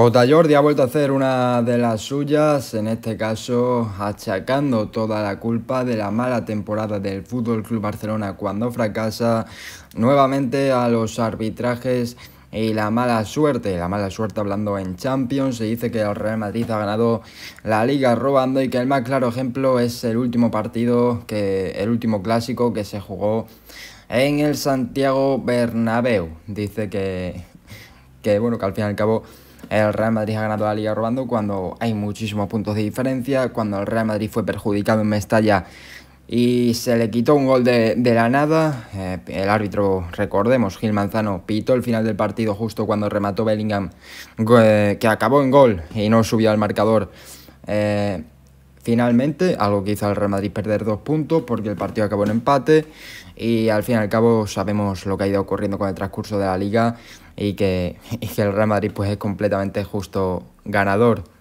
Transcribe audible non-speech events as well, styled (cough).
Jordi ha vuelto a hacer una de las suyas, en este caso achacando toda la culpa de la mala temporada del Fútbol Club Barcelona cuando fracasa nuevamente a los arbitrajes y la mala suerte, la mala suerte hablando en Champions, se dice que el Real Madrid ha ganado la liga robando y que el más claro ejemplo es el último partido, que, el último clásico que se jugó en el Santiago Bernabéu. Dice que que bueno, que al fin y al cabo el Real Madrid ha ganado la liga robando cuando hay muchísimos puntos de diferencia, cuando el Real Madrid fue perjudicado en Mestalla y se le quitó un gol de, la nada. Eh, el árbitro, recordemos, Gil Manzano pitó el final del partido justo cuando remató Bellingham, eh, que acabó en gol y no subió al marcador. Eh, finalmente, algo que hizo al Real Madrid perder dos puntos porque el partido acabó en empate y al fin y al cabo sabemos lo que ha ido ocurriendo con el transcurso de la liga y que, (laughs) el Real Madrid pues es completamente justo ganador.